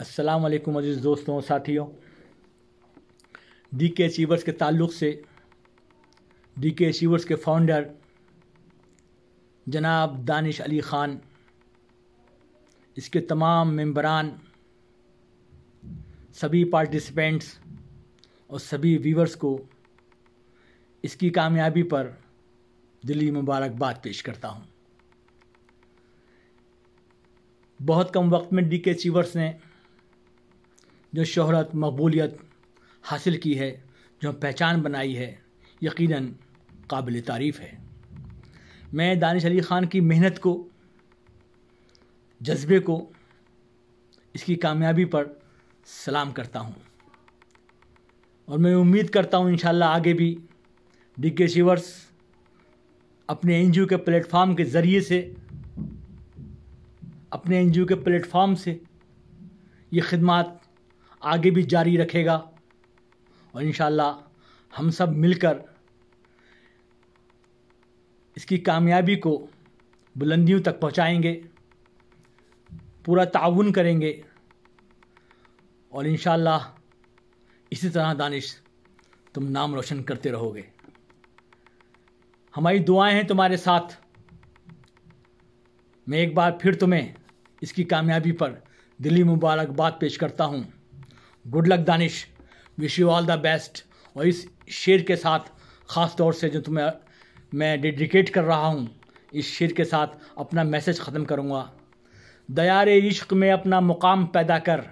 वालेकुम अजीज़ दोस्तों साथियों डी के अचीवर्स के ताल्लुक से डी के अचीवर्स के फाउंडर जनाब दानिश अली ख़ान इसके तमाम मेंबरान सभी पार्टिसिपेंट्स और सभी व्यूवर्स को इसकी कामयाबी पर दिली मुबारकबाद पेश करता हूँ बहुत कम वक्त में डी के अचीवर्स ने जो शोहरत मकबूलियत हासिल की है जो पहचान बनाई है यकीनन काबिल तारीफ़ है मैं दानिश अली ख़ान की मेहनत को जज्बे को इसकी कामयाबी पर सलाम करता हूँ और मैं उम्मीद करता हूँ इन आगे भी डी के शिवर्स अपने एन के प्लेटफार्म के ज़रिए से अपने एन के प्लेटफार्म से ये खदमात आगे भी जारी रखेगा और इन हम सब मिलकर इसकी कामयाबी को बुलंदियों तक पहुंचाएंगे पूरा ताउन करेंगे और इन इसी तरह दानिश तुम नाम रोशन करते रहोगे हमारी दुआएं हैं तुम्हारे साथ मैं एक बार फिर तुम्हें इसकी कामयाबी पर दिली मुबारकबाद पेश करता हूँ good luck Danish wish you all the best और इस शेर के साथ ख़ास तौर से जो तुम्हें मैं डेडिकेट कर रहा हूँ इस शेर के साथ अपना मैसेज ख़त्म करूँगा दयार इश्क में अपना मुकाम पैदा कर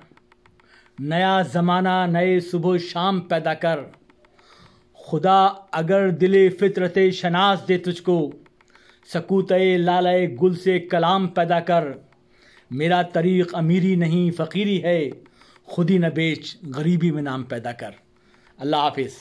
नया ज़माना नए सुबह शाम पैदा कर खुदा अगर दिल फितरत शनाज दे तुझको सकूत लाल गुल से कलाम पैदा कर मेरा तरीक़ अमीरी नहीं फ़कीरी है खुद ही न बेच गरीबी में नाम पैदा कर अल्लाह हाफिज़